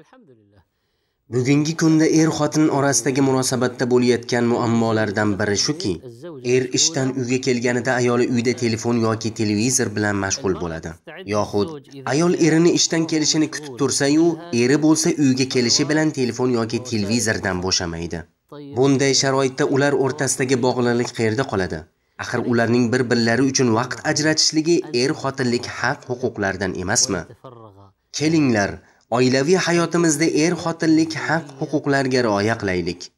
alhamdulillah bugungi kunda er xotin orasidagi munosabatda bo'layotgan muammolardan biri shuki er ishdan uyga kelganida ayoli uyda telefon yoki televizor bilan mashg'ul bo'ladi yoxud ayol erini ishdan kelishini kutib tursayu eri bo'lsa uyga kelishi bilan telefon yoki televizordan bo'shamaydi bunday sharoitda ular o'rtasidagi bog'liqlik qayerda qoladi axir ularning bir birlari uchun vaqt ajratishligi er xotinlik haq huquqlaridan emasmi kelinglar oilaviy hayotimizda er xotinlik haq huquqlarga rioya qilaylik